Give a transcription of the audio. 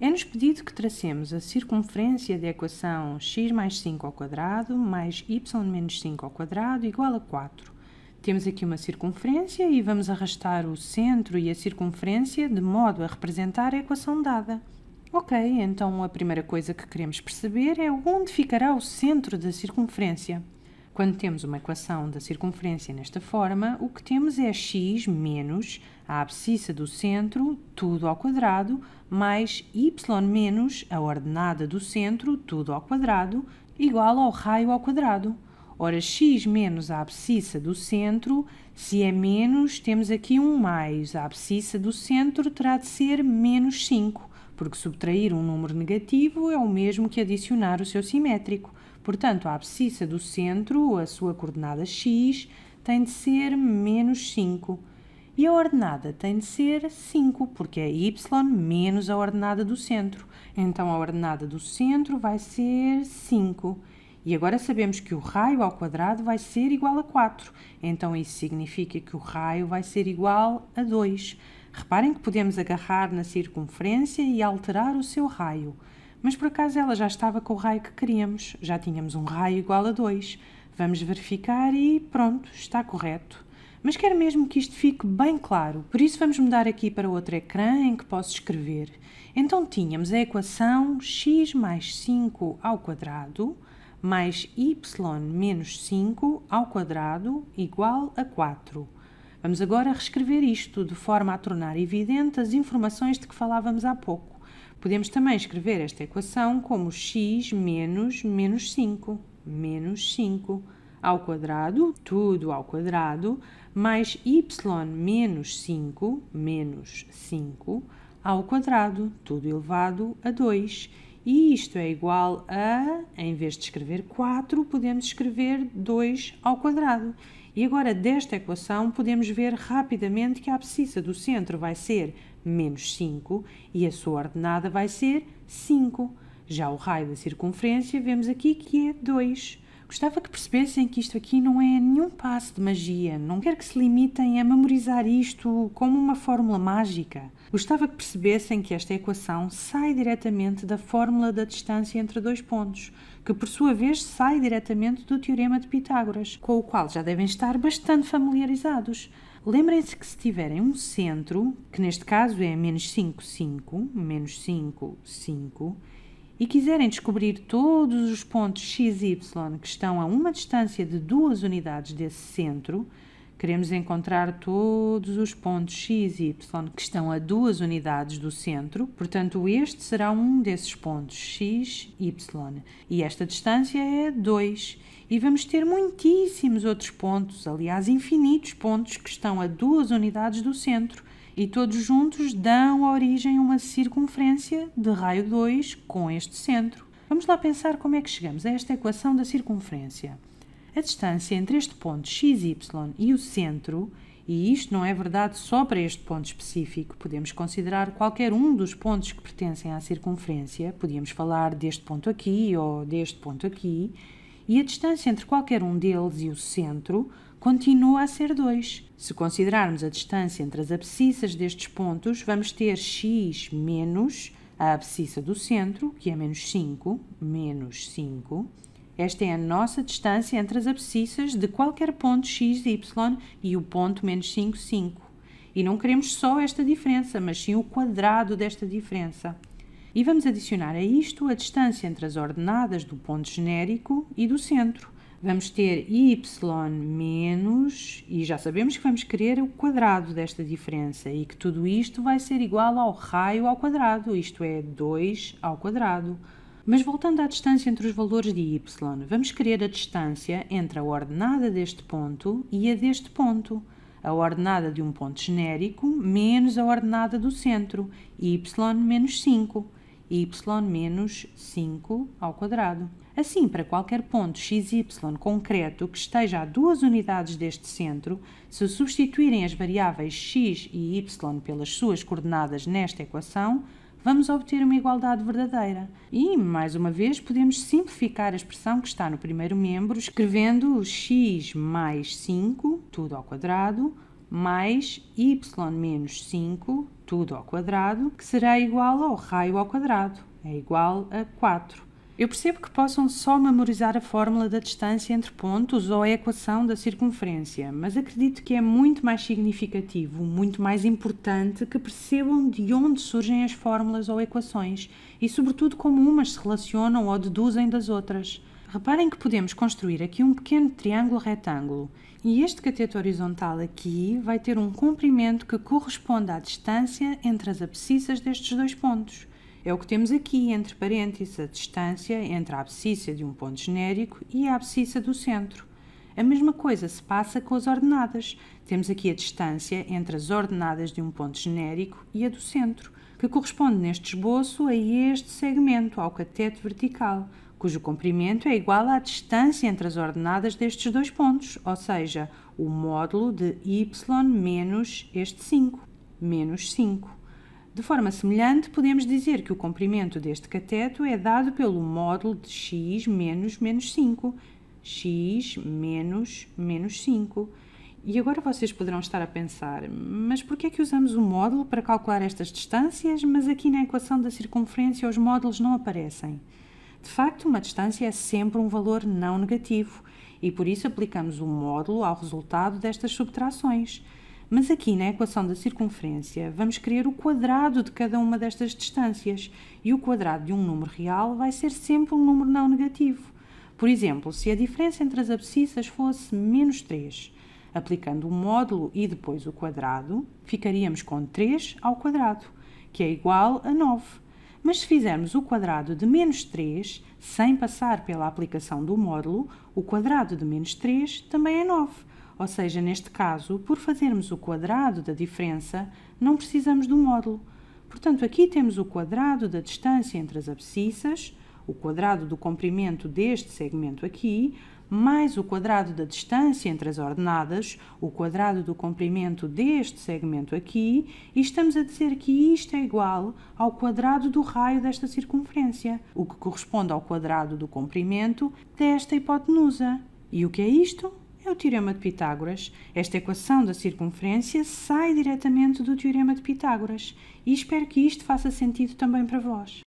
É-nos pedido que tracemos a circunferência da equação x mais 5 ao quadrado mais y menos 5 ao quadrado igual a 4. Temos aqui uma circunferência e vamos arrastar o centro e a circunferência de modo a representar a equação dada. Ok, então a primeira coisa que queremos perceber é onde ficará o centro da circunferência. Quando temos uma equação da circunferência nesta forma, o que temos é x menos a abscissa do centro, tudo ao quadrado, mais y menos a ordenada do centro, tudo ao quadrado, igual ao raio ao quadrado. Ora, x menos a abscissa do centro, se é menos, temos aqui um mais. A abscissa do centro terá de ser menos 5, porque subtrair um número negativo é o mesmo que adicionar o seu simétrico. Portanto, a abscissa do centro, a sua coordenada x, tem de ser menos 5. E a ordenada tem de ser 5, porque é y menos a ordenada do centro. Então, a ordenada do centro vai ser 5. E agora sabemos que o raio ao quadrado vai ser igual a 4. Então, isso significa que o raio vai ser igual a 2. Reparem que podemos agarrar na circunferência e alterar o seu raio mas por acaso ela já estava com o raio que queríamos, já tínhamos um raio igual a 2. Vamos verificar e pronto, está correto. Mas quero mesmo que isto fique bem claro, por isso vamos mudar aqui para outro ecrã em que posso escrever. Então tínhamos a equação x mais 5 ao quadrado mais y menos 5 ao quadrado igual a 4. Vamos agora reescrever isto de forma a tornar evidente as informações de que falávamos há pouco. Podemos também escrever esta equação como x menos menos 5, menos 5 ao quadrado, tudo ao quadrado, mais y menos 5, menos 5 ao quadrado, tudo elevado a 2 e isto é igual a, em vez de escrever 4, podemos escrever 2 ao quadrado. E agora, desta equação, podemos ver rapidamente que a abscissa do centro vai ser menos 5 e a sua ordenada vai ser 5. Já o raio da circunferência, vemos aqui que é 2. Gostava que percebessem que isto aqui não é nenhum passo de magia. Não quero que se limitem a memorizar isto como uma fórmula mágica. Gostava que percebessem que esta equação sai diretamente da fórmula da distância entre dois pontos, que por sua vez sai diretamente do teorema de Pitágoras, com o qual já devem estar bastante familiarizados. Lembrem-se que se tiverem um centro, que neste caso é menos 5, 5, menos 5, 5, e quiserem descobrir todos os pontos XY que estão a uma distância de duas unidades desse centro, queremos encontrar todos os pontos x e y que estão a duas unidades do centro, portanto, este será um desses pontos x, y. E esta distância é 2. E vamos ter muitíssimos outros pontos, aliás, infinitos pontos que estão a duas unidades do centro e todos juntos dão origem a uma circunferência de raio 2 com este centro. Vamos lá pensar como é que chegamos a esta equação da circunferência. A distância entre este ponto xy e o centro, e isto não é verdade só para este ponto específico, podemos considerar qualquer um dos pontos que pertencem à circunferência, podíamos falar deste ponto aqui ou deste ponto aqui, e a distância entre qualquer um deles e o centro continua a ser 2. Se considerarmos a distância entre as abscissas destes pontos, vamos ter x menos a abscissa do centro, que é menos 5, menos 5. Esta é a nossa distância entre as abscissas de qualquer ponto x, y e o ponto menos 5, 5. E não queremos só esta diferença, mas sim o quadrado desta diferença. E vamos adicionar a isto a distância entre as ordenadas do ponto genérico e do centro vamos ter y menos, e já sabemos que vamos querer o quadrado desta diferença, e que tudo isto vai ser igual ao raio ao quadrado, isto é 2 ao quadrado. Mas voltando à distância entre os valores de y, vamos querer a distância entre a ordenada deste ponto e a deste ponto. A ordenada de um ponto genérico menos a ordenada do centro, y menos 5, y menos 5 ao quadrado. Assim, para qualquer ponto xy concreto que esteja a duas unidades deste centro, se substituírem as variáveis x e y pelas suas coordenadas nesta equação, vamos obter uma igualdade verdadeira. E, mais uma vez, podemos simplificar a expressão que está no primeiro membro, escrevendo x mais 5, tudo ao quadrado, mais y menos 5, tudo ao quadrado, que será igual ao raio ao quadrado, é igual a 4. Eu percebo que possam só memorizar a fórmula da distância entre pontos ou a equação da circunferência, mas acredito que é muito mais significativo, muito mais importante que percebam de onde surgem as fórmulas ou equações e, sobretudo, como umas se relacionam ou deduzem das outras. Reparem que podemos construir aqui um pequeno triângulo retângulo e este cateto horizontal aqui vai ter um comprimento que corresponde à distância entre as abscissas destes dois pontos. É o que temos aqui, entre parênteses, a distância entre a abscissa de um ponto genérico e a abscissa do centro. A mesma coisa se passa com as ordenadas. Temos aqui a distância entre as ordenadas de um ponto genérico e a do centro, que corresponde neste esboço a este segmento, ao cateto vertical, cujo comprimento é igual à distância entre as ordenadas destes dois pontos, ou seja, o módulo de y menos este 5, menos 5. De forma semelhante, podemos dizer que o comprimento deste cateto é dado pelo módulo de x menos menos 5, x menos menos 5. E agora vocês poderão estar a pensar, mas por que é que usamos o módulo para calcular estas distâncias, mas aqui na equação da circunferência os módulos não aparecem? De facto, uma distância é sempre um valor não negativo e por isso aplicamos o módulo ao resultado destas subtrações. Mas aqui na equação da circunferência vamos querer o quadrado de cada uma destas distâncias e o quadrado de um número real vai ser sempre um número não negativo. Por exemplo, se a diferença entre as abscissas fosse menos 3, aplicando o módulo e depois o quadrado, ficaríamos com 3 ao quadrado, que é igual a 9. Mas se fizermos o quadrado de menos 3, sem passar pela aplicação do módulo, o quadrado de menos 3 também é 9. Ou seja, neste caso, por fazermos o quadrado da diferença, não precisamos do módulo. Portanto, aqui temos o quadrado da distância entre as abscissas, o quadrado do comprimento deste segmento aqui, mais o quadrado da distância entre as ordenadas, o quadrado do comprimento deste segmento aqui, e estamos a dizer que isto é igual ao quadrado do raio desta circunferência, o que corresponde ao quadrado do comprimento desta hipotenusa. E o que é isto? é o Teorema de Pitágoras. Esta equação da circunferência sai diretamente do Teorema de Pitágoras e espero que isto faça sentido também para vós.